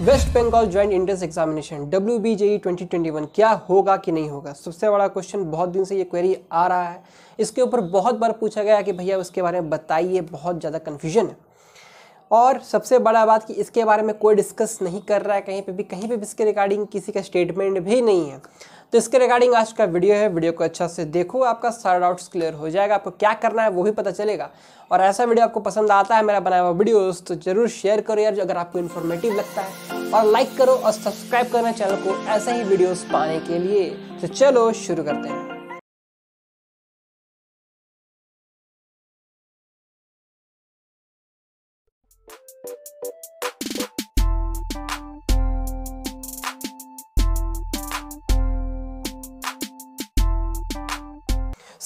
waste Bengal joint entrance examination W B J twenty twenty one क्या होगा कि नहीं होगा सबसे बड़ा क्वेश्चन बहुत दिन से ये क्वेरी आ रहा है इसके ऊपर बहुत बार पूछा गया कि भैया उसके बारे में बताइए बहुत ज़्यादा कन्फ्यूजन है और सबसे बड़ा बात कि इसके बारे में कोई डिस्कस नहीं कर रहा है कहीं पे भी कहीं पे भी इसके रिगार्डिंग किसी का स्टेटमेंट भी नहीं है तो इसके रिगार्डिंग आज का वीडियो है वीडियो को अच्छा से देखो आपका सारा डाउट्स क्लियर हो जाएगा आपको क्या करना है वो भी पता चलेगा और ऐसा वीडियो आपको पसंद आता है मेरा बनाया हुआ वीडियो तो जरूर शेयर करो यार अगर आपको इन्फॉर्मेटिव लगता है और लाइक करो और सब्सक्राइब करना चैनल को ऐसे ही वीडियोज पाने के लिए तो चलो शुरू करते हैं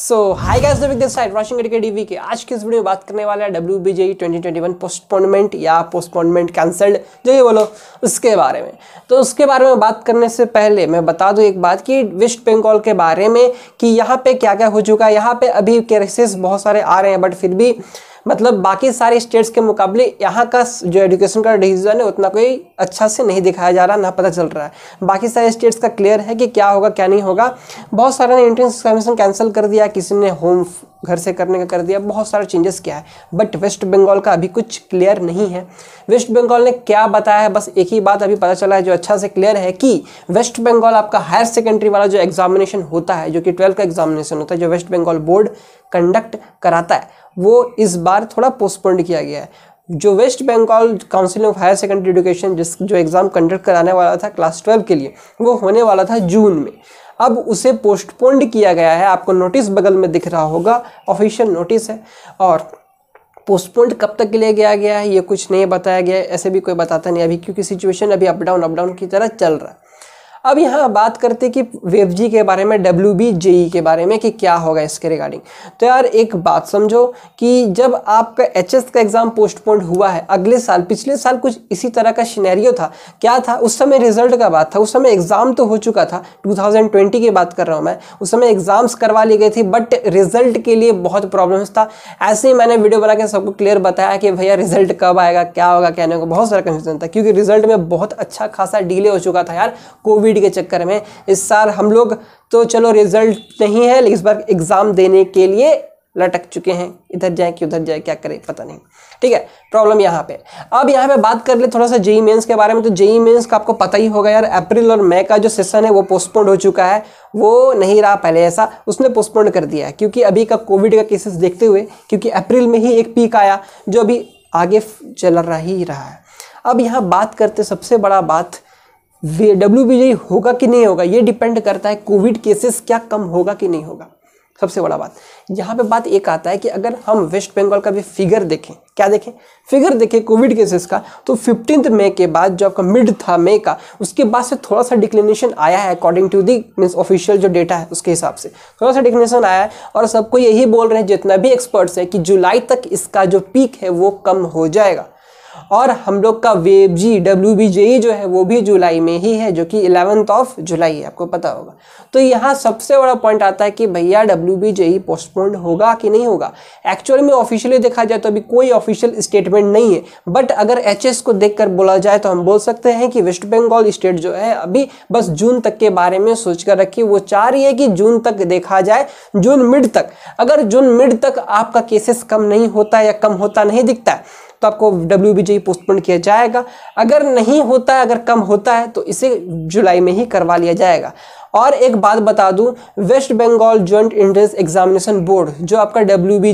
so hi guys big this side के करके डीवी के आज की इस वीडियो में बात करने वाला है W B JE twenty twenty one postponement या पोस्टपोनमेंट कैंसल्ड जो ये बोलो उसके बारे में तो उसके बारे में बात करने से पहले मैं बता दूं एक बात कि वेस्ट बंगाल के बारे में कि यहाँ पे क्या क्या हो चुका है यहाँ पे अभी केसेस बहुत सारे आ रहे हैं बट फिर भी मतलब बाकी सारे स्टेट्स के मुकाबले यहाँ का जो एजुकेशन का डिसीजन है उतना कोई अच्छा से नहीं दिखाया जा रहा ना पता चल रहा है बाकी सारे स्टेट्स का क्लियर है कि क्या होगा क्या नहीं होगा बहुत सारे ने एंट्रेंस एग्जामिनेशन कैंसिल कर दिया किसी ने होम घर से करने का कर दिया बहुत सारा चेंजेस किया है बट वेस्ट बंगाल का अभी कुछ क्लियर नहीं है वेस्ट बंगाल ने क्या बताया है बस एक ही बात अभी पता चला है जो अच्छा से क्लियर है कि वेस्ट बंगाल आपका हायर सेकेंडरी वाला जो एग्जामिनेशन होता है जो कि ट्वेल्थ का एग्जामिनेशन होता है जो वेस्ट बंगाल बोर्ड कंडक्ट कराता है वो इस बार थोड़ा पोस्टपोन्ड किया गया है जो West Bengal council of higher secondary education जिस जो एग्ज़ाम कंडक्ट कराने वाला था क्लास ट्वेल्व के लिए वो होने वाला था जून में अब उसे पोस्टपोन्ड किया गया है आपको नोटिस बगल में दिख रहा होगा ऑफिशियल नोटिस है और पोस्टपोन्ड कब तक के लिए गया गया है ये कुछ नहीं बताया गया ऐसे भी कोई बताता नहीं अभी क्योंकि सिचुएशन अभी अपडाउन अपडाउन की तरह चल रहा है अब यहाँ बात करते कि वेब जी के बारे में डब्ल्यू बी जेई के बारे में कि क्या होगा इसके रिगार्डिंग तो यार एक बात समझो कि जब आपका एच एस का एग्ज़ाम पोस्टपोन्ड हुआ है अगले साल पिछले साल कुछ इसी तरह का शिनेरियो था क्या था उस समय रिजल्ट का बात था उस समय एग्ज़ाम तो हो चुका था 2020 की बात कर रहा हूँ मैं उस समय एग्ज़ाम्स करवा ली गई थी बट रिजल्ट के लिए बहुत प्रॉब्लम्स था ऐसे ही मैंने वीडियो बना के सबको क्लियर बताया कि भैया रिजल्ट कब आएगा क्या होगा क्या नहीं होगा बहुत सारा कन्फ्यूजन था क्योंकि रिजल्ट में बहुत अच्छा खासा डिले हो चुका था यार कोविड कोविड के चक्कर में इस साल हम लोग तो चलो रिजल्ट नहीं है लेकिन इस बार एग्ज़ाम देने के लिए लटक चुके हैं इधर जाए कि उधर जाए क्या करें पता नहीं ठीक है प्रॉब्लम यहाँ पे अब यहाँ पे बात कर ले थोड़ा सा जेई मेंस e के बारे में तो जेई मेंस e का आपको पता ही होगा यार अप्रैल और मई का जो सेशन है वो पोस्टपोन्ड हो चुका है वो नहीं रहा पहले ऐसा उसने पोस्टपोन्ड कर दिया है क्योंकि अभी का कोविड का केसेस देखते हुए क्योंकि अप्रैल में ही एक पीक आया जो अभी आगे चल रहा ही रहा है अब यहाँ बात करते सबसे बड़ा बात डब्ल्यू होगा कि नहीं होगा ये डिपेंड करता है कोविड केसेस क्या कम होगा कि नहीं होगा सबसे बड़ा बात यहाँ पे बात एक आता है कि अगर हम वेस्ट बंगाल का भी फिगर देखें क्या देखें फिगर देखें कोविड केसेस का तो फिफ्टींथ मई के बाद जो आपका मिड था मई का उसके बाद से थोड़ा सा डिक्लिनेशन आया है according to the means official जो डेटा है उसके हिसाब से थोड़ा सा डिक्लिनेशन आया है और सबको यही बोल रहे हैं जितना भी एक्सपर्ट्स हैं कि जुलाई तक इसका जो पीक है वो कम हो जाएगा और हम लोग का वेब जी डब्ल्यू बी जे जो है वो भी जुलाई में ही है जो कि इलेवंथ ऑफ जुलाई है आपको पता होगा तो यहाँ सबसे बड़ा पॉइंट आता है कि भैया डब्ल्यू बी जे पोस्टपोन्ड होगा कि नहीं होगा एक्चुअल में ऑफिशियली देखा जाए तो अभी कोई ऑफिशियल स्टेटमेंट नहीं है बट अगर एच को देख कर बोला जाए तो हम बोल सकते हैं कि वेस्ट बंगाल स्टेट जो है अभी बस जून तक के बारे में सोचकर रखिए वो चाह रही है कि जून तक देखा जाए जून मिड तक अगर जून मिड तक आपका केसेस कम नहीं होता या कम होता नहीं दिखता है तो आपको डब्ल्यू बी पोस्टपोन किया जाएगा अगर नहीं होता है अगर कम होता है तो इसे जुलाई में ही करवा लिया जाएगा और एक बात बता दूं West Bengal joint entrance examination board जो आपका डब्ल्यू बी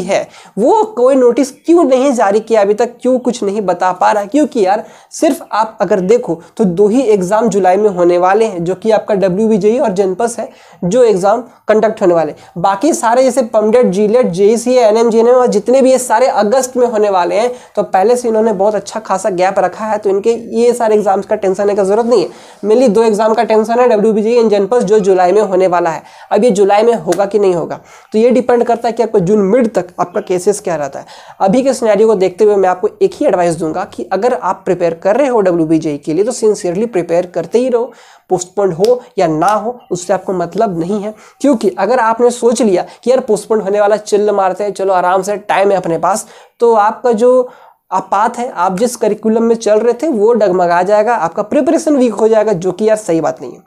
e है वो कोई नोटिस क्यों नहीं जारी किया अभी तक क्यों कुछ नहीं बता पा रहा क्योंकि यार सिर्फ आप अगर देखो तो दो ही एग्ज़ाम जुलाई में होने वाले हैं जो कि आपका डब्ल्यू e और जनपस है जो एग्ज़ाम कंडक्ट होने वाले बाकी सारे जैसे PUMDET JELET JEC N M और जितने भी ये सारे अगस्त में होने वाले हैं तो पहले से इन्होंने बहुत अच्छा खासा गैप रखा है तो इनके ये सारे एग्जाम्स का टेंशन है का जरूरत नहीं है मेनली दो एग्जाम का टेंशन है डब्ल्यू ये इंजन पस जो जुलाई में होने वाला है अब ये जुलाई में होगा कि नहीं होगा तो ये डिपेंड करता है कि आपको जून मिड तक आपका केसेस क्या रहता है अभी के सिनेरियो को देखते हुए मैं आपको एक ही एडवाइस दूंगा कि अगर आप प्रिपेयर कर रहे हो डब्ल्यू के लिए तो सिंसियरली प्रिपेयर करते ही रहो पोस्टपोन्ड हो या ना हो उससे आपको मतलब नहीं है क्योंकि अगर आपने सोच लिया कि यार पोस्टपोन्ड होने वाला चिल्ल मारते हैं चलो आराम से टाइम है अपने पास तो आपका जो आपात है आप जिस करिकुलम में चल रहे थे वो डगमगा जाएगा आपका प्रिपरेशन वीक हो जाएगा जो कि यार सही बात नहीं है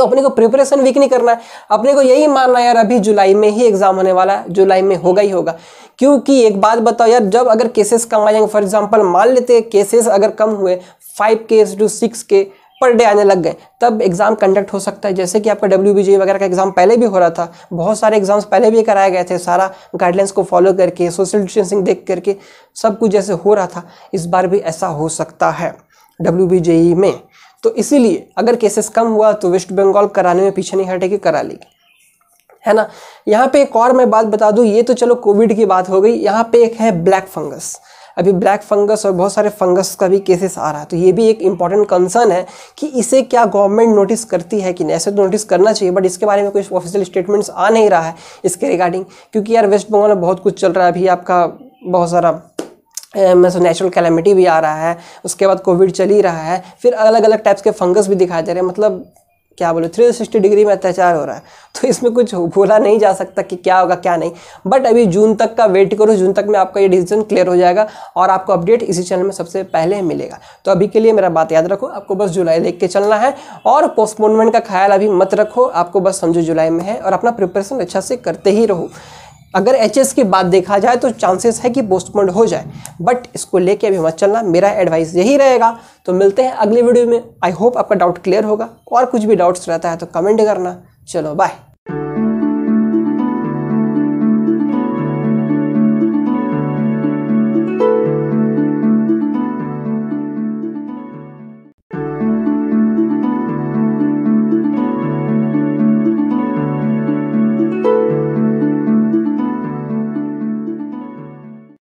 तो अपने को प्रिपरेशन वीक नहीं करना है अपने को यही मानना है यार अभी जुलाई में ही एग्जाम होने वाला है जुलाई में होगा ही होगा क्योंकि एक बात बताओ यार जब अगर केसेस कम आ जाएंगे फॉर एग्जाम्पल मान लेते हैं केसेस अगर कम हुए फाइव केस टू सिक्स के पर डे आने लग गए तब एग्ज़ाम कंडक्ट हो सकता है जैसे कि आपका डब्ल्यू बी वगैरह का एग्ज़ाम पहले भी हो रहा था बहुत सारे एग्ज़ाम्स पहले भी कराए गए थे सारा गाइडलाइंस को फॉलो करके सोशल डिस्टेंसिंग देख करके सब कुछ जैसे हो रहा था इस बार भी ऐसा हो सकता है डब्ल्यू में तो इसीलिए अगर केसेस कम हुआ तो वेस्ट बंगाल कराने में पीछे नहीं हटेगी करा लेगी है ना यहाँ पे एक और मैं बात बता दूँ ये तो चलो कोविड की बात हो गई यहाँ पे एक है ब्लैक फंगस अभी ब्लैक फंगस और बहुत सारे फंगस का भी केसेस आ रहा है तो ये भी एक इंपॉर्टेंट कंसर्न है कि इसे क्या गवर्नमेंट नोटिस करती है कि नहीं ऐसे तो नोटिस करना चाहिए बट इसके बारे में कोई ऑफिशियल स्टेटमेंट्स आ नहीं रहा है इसके रिगार्डिंग क्योंकि यार वेस्ट बंगाल में बहुत कुछ चल रहा है अभी आपका बहुत सारा नेचुरल कैलेमिटी भी आ रहा है उसके बाद कोविड चल ही रहा है फिर अलग अलग टाइप्स के फंगस भी दिखाई दे रहे हैं मतलब क्या बोले थ्री सिक्सटी डिग्री में अत्याचार हो रहा है तो इसमें कुछ बोला नहीं जा सकता कि क्या होगा क्या नहीं बट अभी जून तक का वेट करो जून तक में आपका ये डिसीजन क्लियर हो जाएगा और आपको अपडेट इसी चैनल में सबसे पहले मिलेगा तो अभी के लिए मेरा बात याद रखो आपको बस जुलाई देख के चलना है और पोस्टपोनमेंट का ख्याल अभी मत रखो आपको बस समझो जुलाई में है और अपना प्रिपरेशन अच्छा से करते ही रहो अगर एच की बात देखा जाए तो चांसेस है कि पोस्टपोन हो जाए बट इसको लेके अभी मत चलना मेरा एडवाइस यही रहेगा तो मिलते हैं अगले वीडियो में आई होप आपका डाउट क्लियर होगा और कुछ भी डाउट्स रहता है तो कमेंट करना चलो बाय